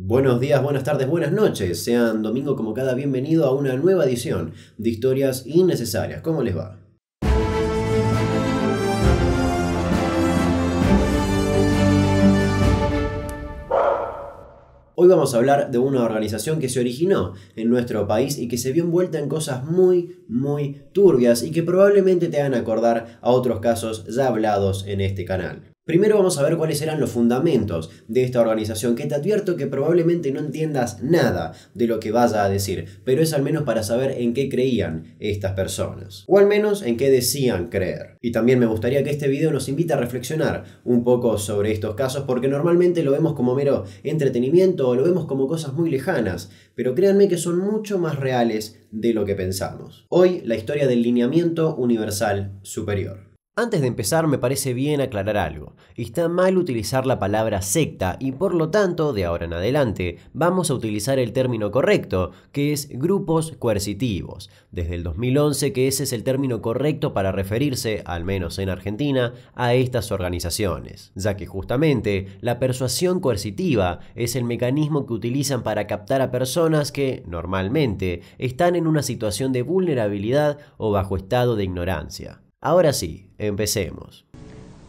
Buenos días, buenas tardes, buenas noches. Sean domingo como cada bienvenido a una nueva edición de Historias Innecesarias. ¿Cómo les va? Hoy vamos a hablar de una organización que se originó en nuestro país y que se vio envuelta en cosas muy, muy turbias y que probablemente te hagan acordar a otros casos ya hablados en este canal. Primero vamos a ver cuáles eran los fundamentos de esta organización, que te advierto que probablemente no entiendas nada de lo que vaya a decir, pero es al menos para saber en qué creían estas personas, o al menos en qué decían creer. Y también me gustaría que este video nos invite a reflexionar un poco sobre estos casos, porque normalmente lo vemos como mero entretenimiento o lo vemos como cosas muy lejanas, pero créanme que son mucho más reales de lo que pensamos. Hoy, la historia del lineamiento universal superior. Antes de empezar me parece bien aclarar algo. Está mal utilizar la palabra secta y por lo tanto, de ahora en adelante, vamos a utilizar el término correcto, que es grupos coercitivos. Desde el 2011 que ese es el término correcto para referirse, al menos en Argentina, a estas organizaciones, ya que justamente la persuasión coercitiva es el mecanismo que utilizan para captar a personas que, normalmente, están en una situación de vulnerabilidad o bajo estado de ignorancia. Ahora sí, empecemos.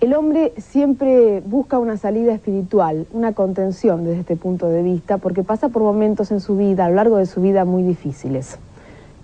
El hombre siempre busca una salida espiritual, una contención desde este punto de vista, porque pasa por momentos en su vida, a lo largo de su vida, muy difíciles.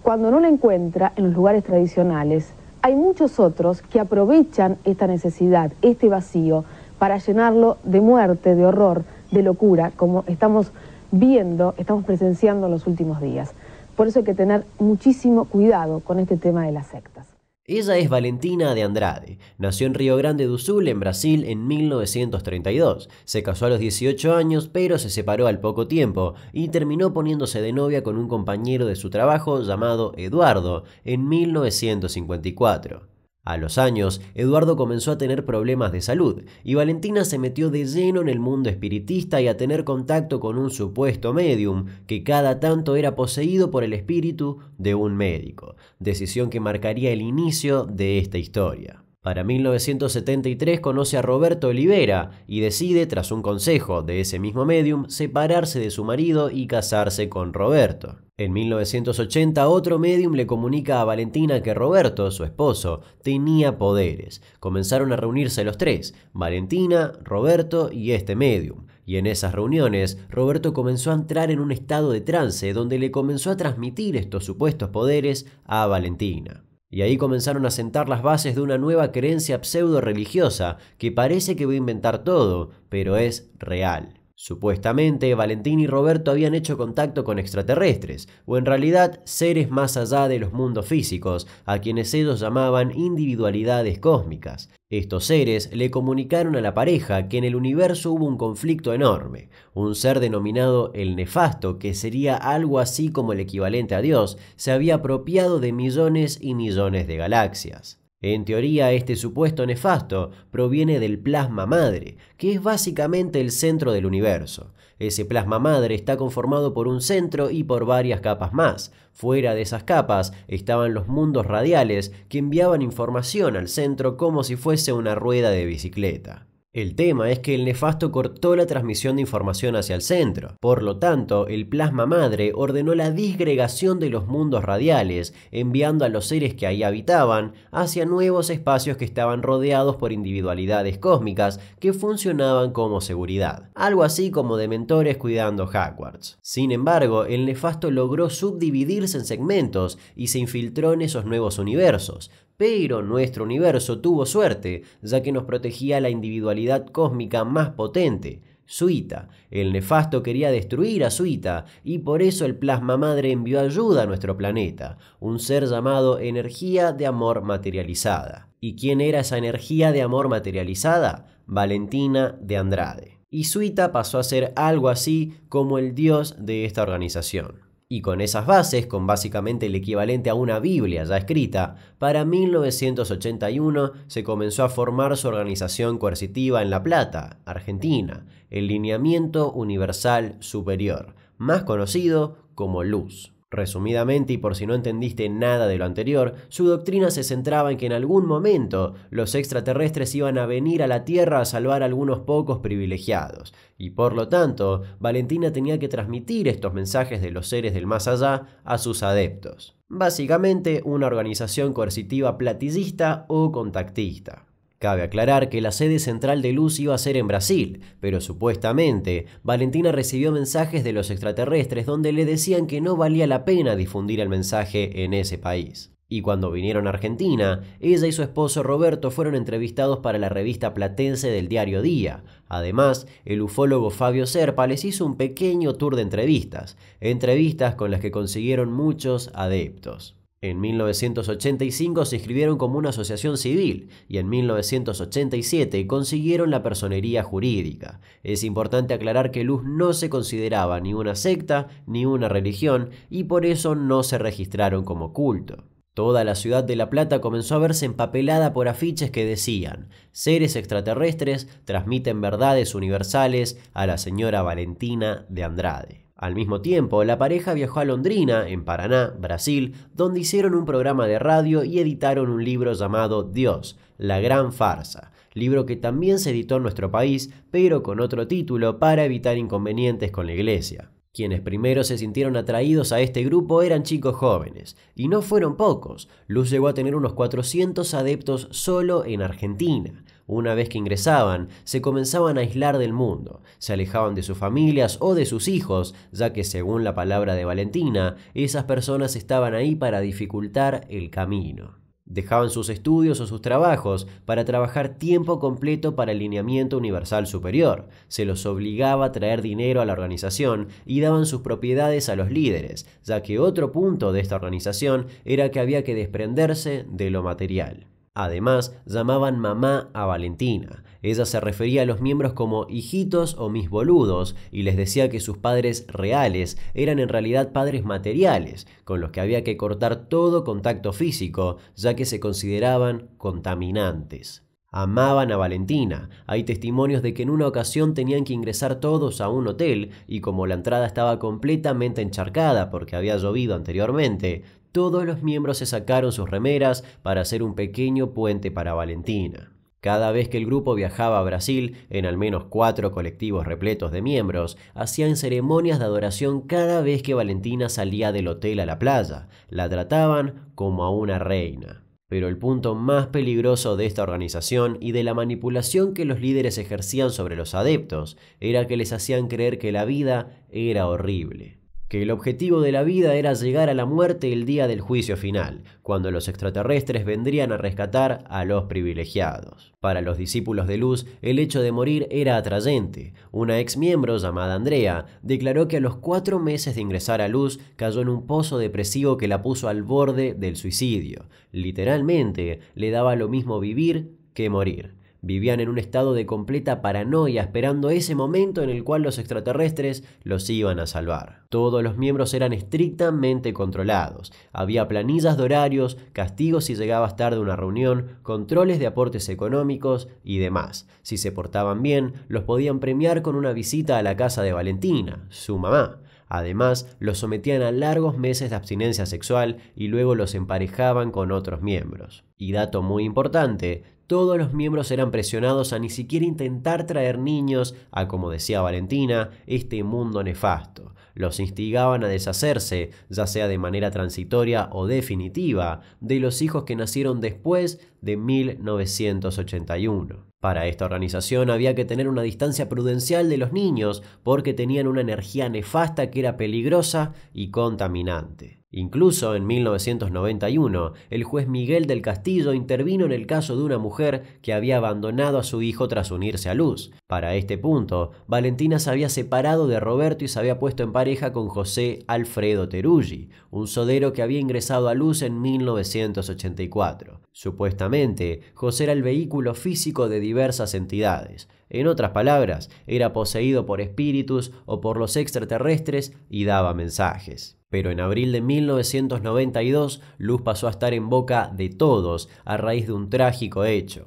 Cuando no la encuentra en los lugares tradicionales, hay muchos otros que aprovechan esta necesidad, este vacío, para llenarlo de muerte, de horror, de locura, como estamos viendo, estamos presenciando en los últimos días. Por eso hay que tener muchísimo cuidado con este tema de las sectas. Ella es Valentina de Andrade. Nació en Río Grande do Sul, en Brasil, en 1932. Se casó a los 18 años, pero se separó al poco tiempo y terminó poniéndose de novia con un compañero de su trabajo llamado Eduardo en 1954. A los años, Eduardo comenzó a tener problemas de salud y Valentina se metió de lleno en el mundo espiritista y a tener contacto con un supuesto medium que cada tanto era poseído por el espíritu de un médico, decisión que marcaría el inicio de esta historia. Para 1973 conoce a Roberto Olivera y decide, tras un consejo de ese mismo medium, separarse de su marido y casarse con Roberto. En 1980 otro medium le comunica a Valentina que Roberto, su esposo, tenía poderes. Comenzaron a reunirse los tres, Valentina, Roberto y este medium. Y en esas reuniones, Roberto comenzó a entrar en un estado de trance donde le comenzó a transmitir estos supuestos poderes a Valentina y ahí comenzaron a sentar las bases de una nueva creencia pseudo religiosa que parece que va a inventar todo, pero es real. Supuestamente, Valentín y Roberto habían hecho contacto con extraterrestres, o en realidad seres más allá de los mundos físicos, a quienes ellos llamaban individualidades cósmicas. Estos seres le comunicaron a la pareja que en el universo hubo un conflicto enorme, un ser denominado el nefasto, que sería algo así como el equivalente a Dios, se había apropiado de millones y millones de galaxias. En teoría, este supuesto nefasto proviene del plasma madre, que es básicamente el centro del universo. Ese plasma madre está conformado por un centro y por varias capas más. Fuera de esas capas estaban los mundos radiales que enviaban información al centro como si fuese una rueda de bicicleta. El tema es que el nefasto cortó la transmisión de información hacia el centro. Por lo tanto, el plasma madre ordenó la disgregación de los mundos radiales, enviando a los seres que ahí habitaban hacia nuevos espacios que estaban rodeados por individualidades cósmicas que funcionaban como seguridad. Algo así como dementores cuidando Hogwarts. Sin embargo, el nefasto logró subdividirse en segmentos y se infiltró en esos nuevos universos, pero nuestro universo tuvo suerte, ya que nos protegía la individualidad cósmica más potente, Suita. El nefasto quería destruir a Suita y por eso el plasma madre envió ayuda a nuestro planeta, un ser llamado energía de amor materializada. ¿Y quién era esa energía de amor materializada? Valentina de Andrade. Y Suita pasó a ser algo así como el dios de esta organización. Y con esas bases, con básicamente el equivalente a una Biblia ya escrita, para 1981 se comenzó a formar su organización coercitiva en La Plata, Argentina, el Lineamiento Universal Superior, más conocido como Luz. Resumidamente, y por si no entendiste nada de lo anterior, su doctrina se centraba en que en algún momento los extraterrestres iban a venir a la Tierra a salvar a algunos pocos privilegiados, y por lo tanto, Valentina tenía que transmitir estos mensajes de los seres del más allá a sus adeptos. Básicamente, una organización coercitiva platillista o contactista. Cabe aclarar que la sede central de Luz iba a ser en Brasil, pero supuestamente Valentina recibió mensajes de los extraterrestres donde le decían que no valía la pena difundir el mensaje en ese país. Y cuando vinieron a Argentina, ella y su esposo Roberto fueron entrevistados para la revista platense del diario Día. Además, el ufólogo Fabio Serpa les hizo un pequeño tour de entrevistas, entrevistas con las que consiguieron muchos adeptos. En 1985 se inscribieron como una asociación civil y en 1987 consiguieron la personería jurídica. Es importante aclarar que Luz no se consideraba ni una secta ni una religión y por eso no se registraron como culto. Toda la ciudad de La Plata comenzó a verse empapelada por afiches que decían, seres extraterrestres transmiten verdades universales a la señora Valentina de Andrade. Al mismo tiempo, la pareja viajó a Londrina, en Paraná, Brasil, donde hicieron un programa de radio y editaron un libro llamado Dios, la gran farsa, libro que también se editó en nuestro país, pero con otro título para evitar inconvenientes con la iglesia. Quienes primero se sintieron atraídos a este grupo eran chicos jóvenes, y no fueron pocos. Luz llegó a tener unos 400 adeptos solo en Argentina. Una vez que ingresaban, se comenzaban a aislar del mundo, se alejaban de sus familias o de sus hijos, ya que según la palabra de Valentina, esas personas estaban ahí para dificultar el camino. Dejaban sus estudios o sus trabajos para trabajar tiempo completo para el lineamiento universal superior. Se los obligaba a traer dinero a la organización y daban sus propiedades a los líderes, ya que otro punto de esta organización era que había que desprenderse de lo material. Además, llamaban mamá a Valentina. Ella se refería a los miembros como hijitos o mis boludos y les decía que sus padres reales eran en realidad padres materiales, con los que había que cortar todo contacto físico, ya que se consideraban contaminantes. Amaban a Valentina. Hay testimonios de que en una ocasión tenían que ingresar todos a un hotel y como la entrada estaba completamente encharcada porque había llovido anteriormente, todos los miembros se sacaron sus remeras para hacer un pequeño puente para Valentina. Cada vez que el grupo viajaba a Brasil, en al menos cuatro colectivos repletos de miembros, hacían ceremonias de adoración cada vez que Valentina salía del hotel a la playa. La trataban como a una reina. Pero el punto más peligroso de esta organización y de la manipulación que los líderes ejercían sobre los adeptos era que les hacían creer que la vida era horrible que el objetivo de la vida era llegar a la muerte el día del juicio final, cuando los extraterrestres vendrían a rescatar a los privilegiados. Para los discípulos de luz, el hecho de morir era atrayente. Una ex miembro llamada Andrea declaró que a los cuatro meses de ingresar a luz cayó en un pozo depresivo que la puso al borde del suicidio. Literalmente, le daba lo mismo vivir que morir. Vivían en un estado de completa paranoia esperando ese momento en el cual los extraterrestres los iban a salvar. Todos los miembros eran estrictamente controlados. Había planillas de horarios, castigos si llegabas tarde a una reunión, controles de aportes económicos y demás. Si se portaban bien, los podían premiar con una visita a la casa de Valentina, su mamá. Además, los sometían a largos meses de abstinencia sexual y luego los emparejaban con otros miembros. Y dato muy importante, todos los miembros eran presionados a ni siquiera intentar traer niños a, como decía Valentina, este mundo nefasto. Los instigaban a deshacerse, ya sea de manera transitoria o definitiva, de los hijos que nacieron después de 1981. Para esta organización había que tener una distancia prudencial de los niños porque tenían una energía nefasta que era peligrosa y contaminante. Incluso en 1991, el juez Miguel del Castillo intervino en el caso de una mujer que había abandonado a su hijo tras unirse a Luz. Para este punto, Valentina se había separado de Roberto y se había puesto en pareja con José Alfredo Terulli, un sodero que había ingresado a Luz en 1984. Supuestamente, José era el vehículo físico de diversas entidades, en otras palabras, era poseído por espíritus o por los extraterrestres y daba mensajes. Pero en abril de 1992, Luz pasó a estar en boca de todos a raíz de un trágico hecho.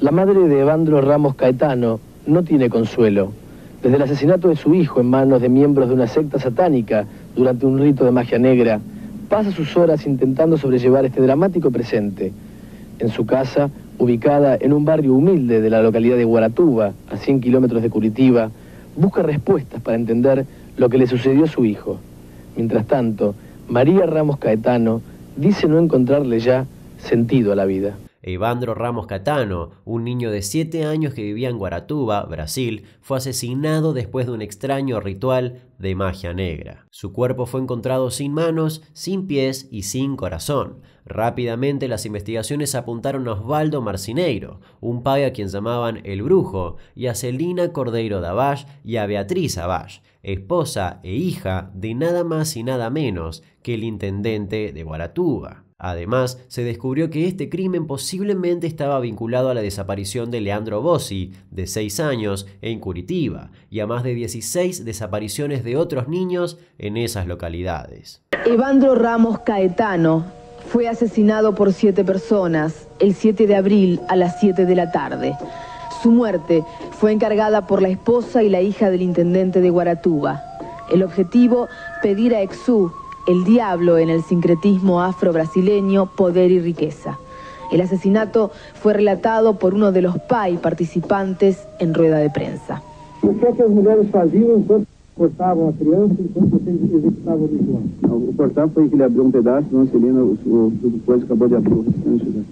La madre de Evandro Ramos Caetano no tiene consuelo. Desde el asesinato de su hijo en manos de miembros de una secta satánica durante un rito de magia negra, pasa sus horas intentando sobrellevar este dramático presente. En su casa, ubicada en un barrio humilde de la localidad de Guaratuba, a 100 kilómetros de Curitiba, busca respuestas para entender lo que le sucedió a su hijo. Mientras tanto, María Ramos Caetano dice no encontrarle ya sentido a la vida. Evandro Ramos Catano, un niño de 7 años que vivía en Guaratuba, Brasil, fue asesinado después de un extraño ritual de magia negra. Su cuerpo fue encontrado sin manos, sin pies y sin corazón. Rápidamente las investigaciones apuntaron a Osvaldo Marcineiro, un padre a quien llamaban el brujo, y a Celina Cordeiro davash y a Beatriz Abash, esposa e hija de nada más y nada menos que el intendente de Guaratuba. Además, se descubrió que este crimen posiblemente estaba vinculado a la desaparición de Leandro Bossi, de 6 años, en Curitiba, y a más de 16 desapariciones de otros niños en esas localidades. Evandro Ramos Caetano fue asesinado por siete personas el 7 de abril a las 7 de la tarde. Su muerte fue encargada por la esposa y la hija del intendente de Guaratuba. El objetivo, pedir a Exú el diablo en el sincretismo afro-brasileño, poder y riqueza. El asesinato fue relatado por uno de los PAI participantes en rueda de prensa. O que, as mulheres faziam enquanto cortavam a criança, enquanto vocês executavam o ritual? O cortar foi que ele abriu um pedaço, não, se o, o, depois acabou de abrir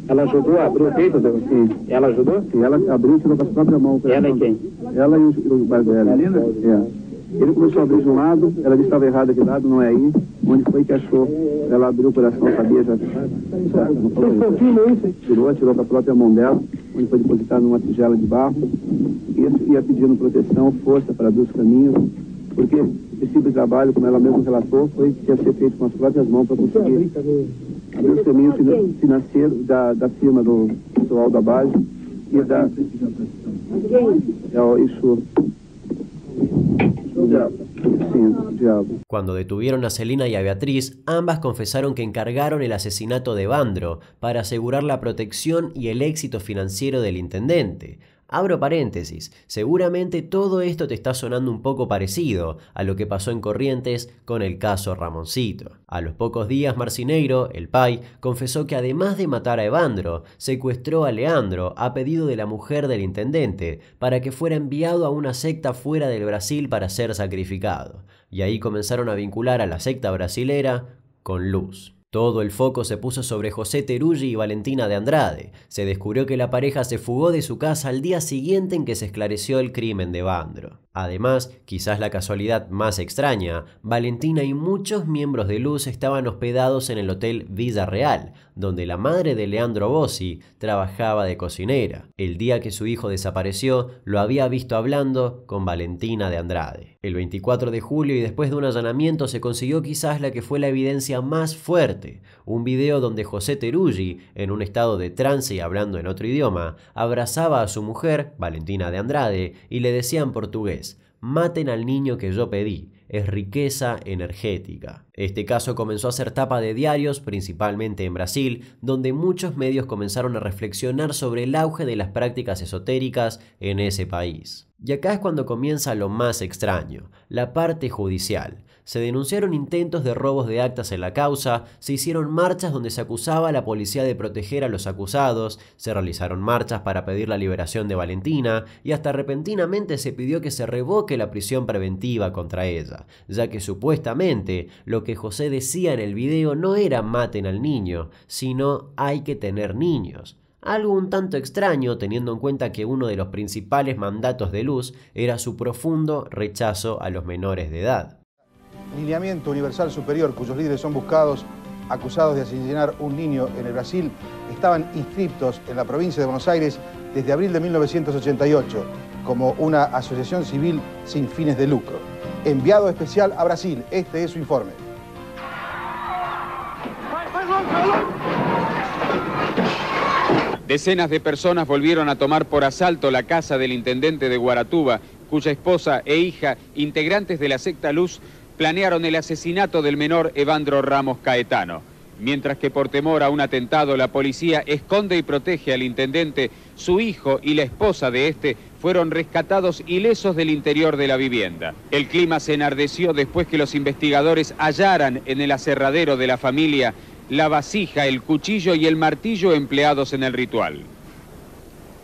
Ela ajudou a abrir o peito? Sim. Ela ajudou? Sim, ela abriu com a própria mão. Ela y quem? Ela e o, o dela. É. Ele começou a abrir de um lado, ela disse que estava errada aquele lado, não é aí. Onde foi que achou? Ela abriu o coração, sabia já. já não isso. Tirou, tirou com a própria mão dela, onde foi depositada numa tigela de barro. E ia pedindo proteção, força para abrir os caminhos, porque esse tipo de trabalho, como ela mesma relatou, foi que que ser feito com as próprias mãos para é conseguir abrir os caminhos financeiros da, da firma do pessoal da base e da. É o Ixu. Cuando detuvieron a Celina y a Beatriz, ambas confesaron que encargaron el asesinato de Vandro para asegurar la protección y el éxito financiero del intendente. Abro paréntesis, seguramente todo esto te está sonando un poco parecido a lo que pasó en Corrientes con el caso Ramoncito. A los pocos días Marcineiro, el Pai, confesó que además de matar a Evandro, secuestró a Leandro a pedido de la mujer del intendente para que fuera enviado a una secta fuera del Brasil para ser sacrificado. Y ahí comenzaron a vincular a la secta brasilera con Luz. Todo el foco se puso sobre José Terulli y Valentina de Andrade. Se descubrió que la pareja se fugó de su casa al día siguiente en que se esclareció el crimen de Bandro. Además, quizás la casualidad más extraña, Valentina y muchos miembros de Luz estaban hospedados en el hotel Villa Real, donde la madre de Leandro Bossi trabajaba de cocinera. El día que su hijo desapareció, lo había visto hablando con Valentina de Andrade. El 24 de julio y después de un allanamiento se consiguió quizás la que fue la evidencia más fuerte, un video donde José Terulli, en un estado de trance y hablando en otro idioma, abrazaba a su mujer, Valentina de Andrade, y le decía en portugués, maten al niño que yo pedí, es riqueza energética. Este caso comenzó a ser tapa de diarios, principalmente en Brasil, donde muchos medios comenzaron a reflexionar sobre el auge de las prácticas esotéricas en ese país. Y acá es cuando comienza lo más extraño, la parte judicial. Se denunciaron intentos de robos de actas en la causa, se hicieron marchas donde se acusaba a la policía de proteger a los acusados, se realizaron marchas para pedir la liberación de Valentina y hasta repentinamente se pidió que se revoque la prisión preventiva contra ella, ya que supuestamente lo que José decía en el video no era maten al niño, sino hay que tener niños. Algo un tanto extraño teniendo en cuenta que uno de los principales mandatos de Luz era su profundo rechazo a los menores de edad. Lineamiento Universal Superior, cuyos líderes son buscados, acusados de asesinar un niño en el Brasil, estaban inscriptos en la provincia de Buenos Aires desde abril de 1988 como una asociación civil sin fines de lucro. Enviado especial a Brasil, este es su informe. Decenas de personas volvieron a tomar por asalto la casa del intendente de Guaratuba, cuya esposa e hija, integrantes de la secta Luz, planearon el asesinato del menor Evandro Ramos Caetano. Mientras que por temor a un atentado la policía esconde y protege al intendente, su hijo y la esposa de este fueron rescatados ilesos del interior de la vivienda. El clima se enardeció después que los investigadores hallaran en el aserradero de la familia la vasija, el cuchillo y el martillo empleados en el ritual.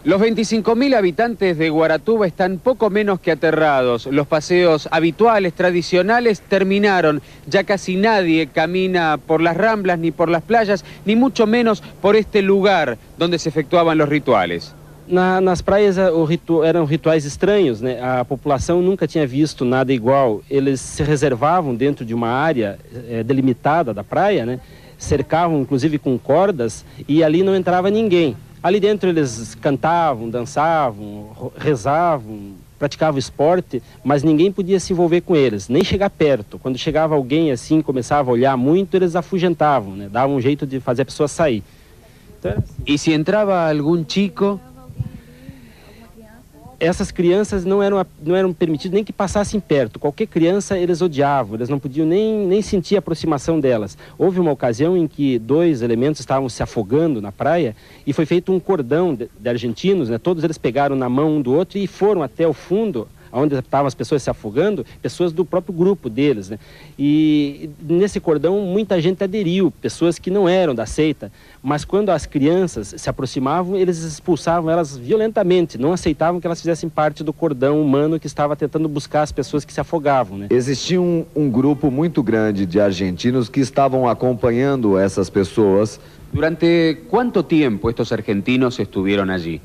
Los 25.000 habitantes de Guaratuba están poco menos que aterrados. Los paseos habituales, tradicionales, terminaron. Ya casi nadie camina por las ramblas, ni por las playas, ni mucho menos por este lugar donde se efectuaban los rituales. Las nas praias eh, ritu, eram rituais estranhos, a nunca tinha visto nada igual. Eles se reservavam dentro de una área eh, delimitada da praia, né? cercavam inclusive con cordas y e allí no entraba ninguém. Ali dentro eles cantavam, dançavam, rezavam, praticavam esporte, mas ninguém podia se envolver com eles, nem chegar perto. Quando chegava alguém assim, começava a olhar muito, eles afugentavam, né? davam um jeito de fazer a pessoa sair. Então, assim. E se entrava algum chico, essas crianças não eram, não eram permitidas nem que passassem perto. Qualquer criança eles odiavam, eles não podiam nem, nem sentir a aproximação delas. Houve uma ocasião em que dois elementos estavam se afogando na praia e foi feito um cordão de, de argentinos, né? todos eles pegaram na mão um do outro e foram até o fundo onde estavam as pessoas se afogando, pessoas do próprio grupo deles. Né? E nesse cordão muita gente aderiu, pessoas que não eram da seita, mas quando as crianças se aproximavam, eles expulsavam elas violentamente, não aceitavam que elas fizessem parte do cordão humano que estava tentando buscar as pessoas que se afogavam. Né? Existia um, um grupo muito grande de argentinos que estavam acompanhando essas pessoas. Durante quanto tempo estes argentinos estiveram ali?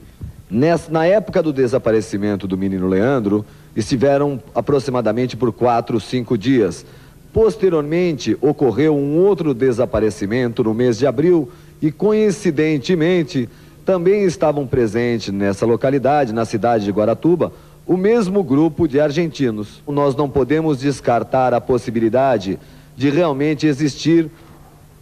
Na época do desaparecimento do menino Leandro, Estiveram aproximadamente por quatro, cinco dias. Posteriormente, ocorreu um outro desaparecimento no mês de abril e, coincidentemente, também estavam presentes nessa localidade, na cidade de Guaratuba, o mesmo grupo de argentinos. Nós não podemos descartar a possibilidade de realmente existir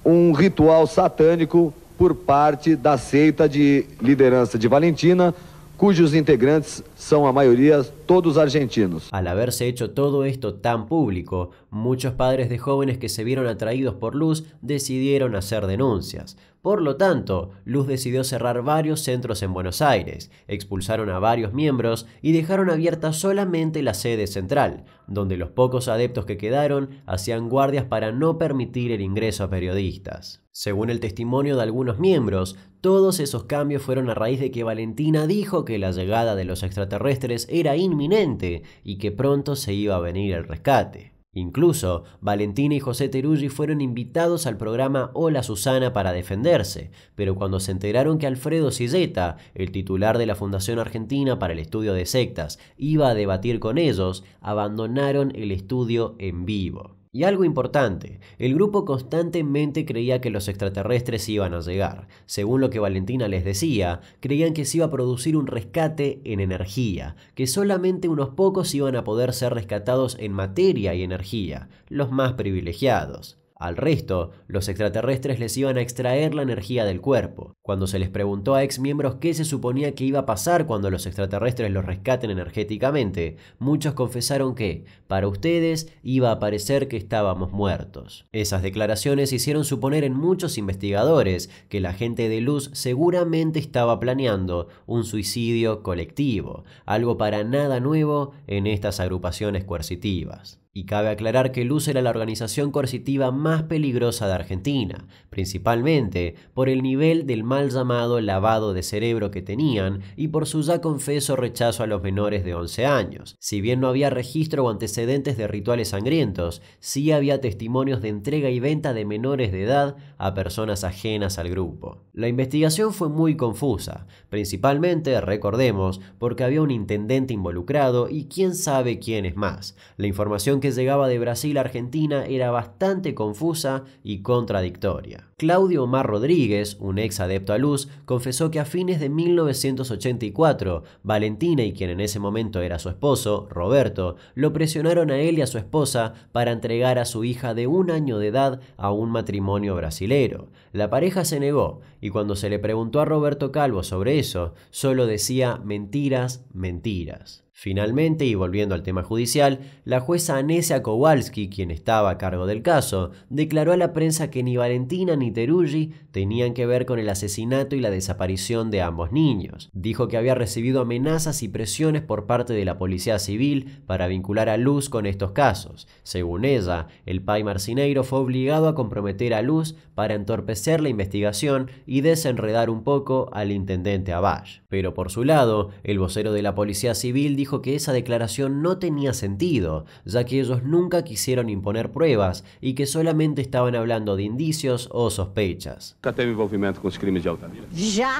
um ritual satânico por parte da seita de liderança de Valentina, cujos integrantes são a maioria todos argentinos. Al haberse hecho todo esto tan público, muchos padres de jóvenes que se vieron atraídos por Luz decidieron hacer denuncias. Por lo tanto, Luz decidió cerrar varios centros en Buenos Aires, expulsaron a varios miembros y dejaron abierta solamente la sede central, donde los pocos adeptos que quedaron hacían guardias para no permitir el ingreso a periodistas. Según el testimonio de algunos miembros, todos esos cambios fueron a raíz de que Valentina dijo que la llegada de los extraterrestres era inminente inminente y que pronto se iba a venir el rescate. Incluso, Valentina y José Terulli fueron invitados al programa Hola Susana para defenderse, pero cuando se enteraron que Alfredo Silleta, el titular de la Fundación Argentina para el Estudio de Sectas, iba a debatir con ellos, abandonaron el estudio en vivo. Y algo importante, el grupo constantemente creía que los extraterrestres iban a llegar. Según lo que Valentina les decía, creían que se iba a producir un rescate en energía, que solamente unos pocos iban a poder ser rescatados en materia y energía, los más privilegiados. Al resto, los extraterrestres les iban a extraer la energía del cuerpo. Cuando se les preguntó a ex miembros qué se suponía que iba a pasar cuando los extraterrestres los rescaten energéticamente, muchos confesaron que, para ustedes, iba a parecer que estábamos muertos. Esas declaraciones hicieron suponer en muchos investigadores que la gente de luz seguramente estaba planeando un suicidio colectivo, algo para nada nuevo en estas agrupaciones coercitivas. Y cabe aclarar que Luz era la organización coercitiva más peligrosa de Argentina, principalmente por el nivel del mal llamado lavado de cerebro que tenían y por su ya confeso rechazo a los menores de 11 años. Si bien no había registro o antecedentes de rituales sangrientos, sí había testimonios de entrega y venta de menores de edad a personas ajenas al grupo. La investigación fue muy confusa, principalmente, recordemos, porque había un intendente involucrado y quién sabe quién es más. La información que llegaba de Brasil a Argentina era bastante confusa y contradictoria. Claudio Omar Rodríguez, un ex adepto a Luz, confesó que a fines de 1984, Valentina y quien en ese momento era su esposo, Roberto, lo presionaron a él y a su esposa para entregar a su hija de un año de edad a un matrimonio brasilero. La pareja se negó y cuando se le preguntó a Roberto Calvo sobre eso, solo decía mentiras, mentiras. Finalmente, y volviendo al tema judicial, la jueza Anesia Kowalski, quien estaba a cargo del caso, declaró a la prensa que ni Valentina ni Teruggi tenían que ver con el asesinato y la desaparición de ambos niños. Dijo que había recibido amenazas y presiones por parte de la policía civil para vincular a Luz con estos casos. Según ella, el Pai Marcineiro fue obligado a comprometer a Luz para entorpecer la investigación y desenredar un poco al intendente Abash. Pero por su lado, el vocero de la Policía Civil dijo que esa declaración no tenía sentido, ya que ellos nunca quisieron imponer pruebas y que solamente estaban hablando de indicios o sospechas. Nunca teve con los de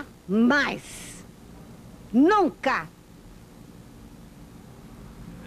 Nunca.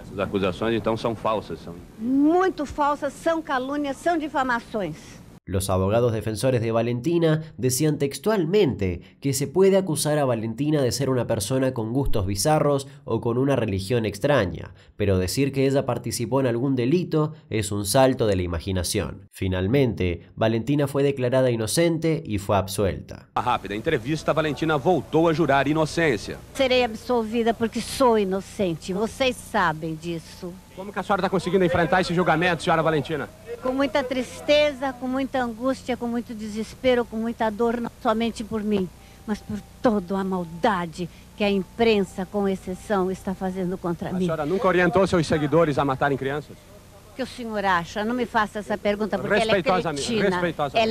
Essas acusações então son falsas, son. Muito falsas, son calúnias, son difamações. Los abogados defensores de Valentina decían textualmente que se puede acusar a Valentina de ser una persona con gustos bizarros o con una religión extraña, pero decir que ella participó en algún delito es un salto de la imaginación. Finalmente, Valentina fue declarada inocente y fue absuelta. A rápida entrevista, Valentina voltó a jurar inocencia. Serei absolvida porque soy inocente. Vocês sabem disso. Como que a senhora está conseguindo enfrentar este julgamento, señora Valentina? Con mucha tristeza, con mucha angustia, con mucho desespero, con mucha dor, no somente por mí, mas por toda a maldade que a imprensa, con excepción, está haciendo contra mí. ¿La A senhora nunca orientou seus seguidores a matarem crianças? O que o senhor acha? No me faça esa pregunta porque ela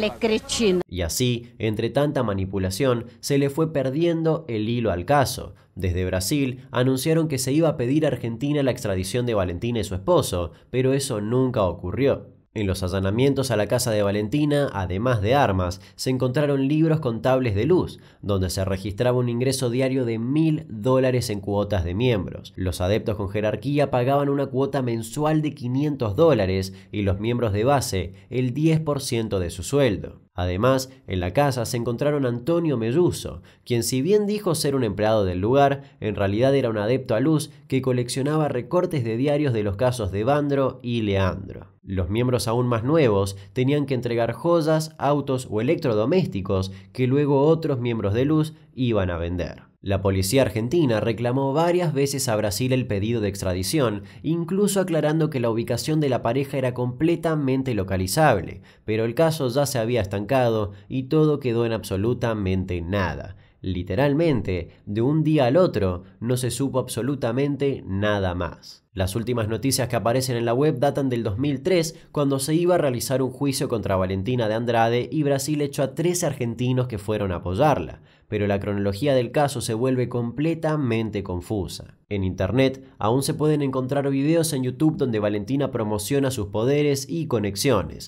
es cretina. Y así, entre tanta manipulación, se le fue perdiendo el hilo al caso. Desde Brasil anunciaron que se iba a pedir a Argentina la extradición de Valentina y su esposo, pero eso nunca ocurrió. En los allanamientos a la casa de Valentina, además de armas, se encontraron libros contables de luz, donde se registraba un ingreso diario de mil dólares en cuotas de miembros. Los adeptos con jerarquía pagaban una cuota mensual de 500 dólares y los miembros de base el 10% de su sueldo. Además, en la casa se encontraron Antonio Melluso, quien si bien dijo ser un empleado del lugar, en realidad era un adepto a luz que coleccionaba recortes de diarios de los casos de Vandro y Leandro. Los miembros aún más nuevos tenían que entregar joyas, autos o electrodomésticos que luego otros miembros de luz iban a vender. La policía argentina reclamó varias veces a Brasil el pedido de extradición, incluso aclarando que la ubicación de la pareja era completamente localizable, pero el caso ya se había estancado y todo quedó en absolutamente nada. Literalmente, de un día al otro, no se supo absolutamente nada más. Las últimas noticias que aparecen en la web datan del 2003, cuando se iba a realizar un juicio contra Valentina de Andrade y Brasil echó a tres argentinos que fueron a apoyarla pero la cronología del caso se vuelve completamente confusa. En Internet aún se pueden encontrar videos en YouTube donde Valentina promociona sus poderes y conexiones.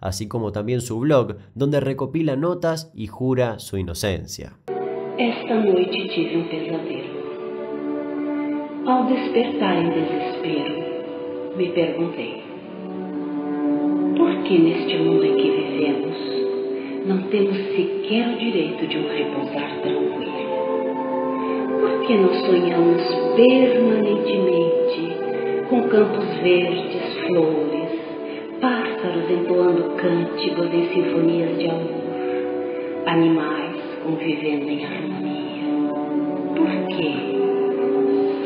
así como también su blog, donde recopila notas y jura su inocencia. Esta noite tive um pesadelo. Ao despertar em desespero, me perguntei: por que neste mundo em que vivemos não temos sequer o direito de um repousar tranquilo? Por que não sonhamos permanentemente com campos verdes, flores? pájaros entoando cânticos em de amor, animais convivendo em harmonia. Por quê?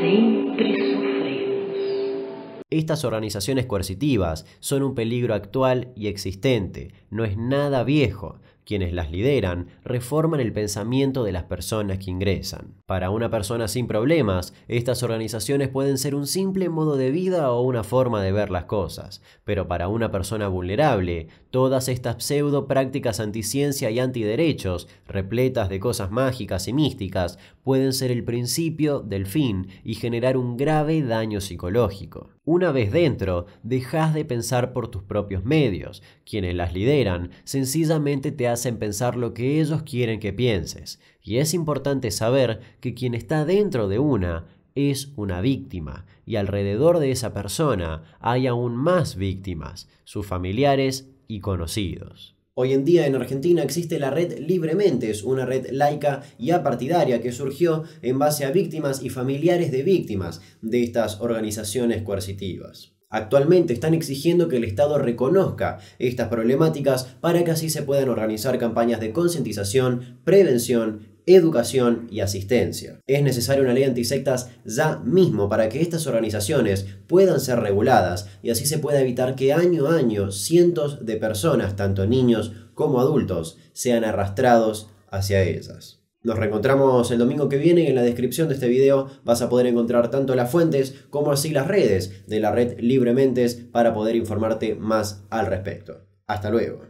Sempre sofremos. Estas organizaciones coercitivas son un peligro actual y existente, no es nada viejo quienes las lideran, reforman el pensamiento de las personas que ingresan. Para una persona sin problemas, estas organizaciones pueden ser un simple modo de vida o una forma de ver las cosas, pero para una persona vulnerable, todas estas pseudo prácticas anticiencia y antiderechos, repletas de cosas mágicas y místicas, pueden ser el principio del fin y generar un grave daño psicológico. Una vez dentro, dejas de pensar por tus propios medios. Quienes las lideran sencillamente te hacen pensar lo que ellos quieren que pienses. Y es importante saber que quien está dentro de una es una víctima y alrededor de esa persona hay aún más víctimas, sus familiares y conocidos. Hoy en día en Argentina existe la red Librementes, una red laica y apartidaria que surgió en base a víctimas y familiares de víctimas de estas organizaciones coercitivas. Actualmente están exigiendo que el Estado reconozca estas problemáticas para que así se puedan organizar campañas de concientización, prevención educación y asistencia. Es necesaria una ley antisectas ya mismo para que estas organizaciones puedan ser reguladas y así se pueda evitar que año a año cientos de personas, tanto niños como adultos, sean arrastrados hacia ellas. Nos reencontramos el domingo que viene y en la descripción de este video vas a poder encontrar tanto las fuentes como así las redes de la red Librementes para poder informarte más al respecto. Hasta luego.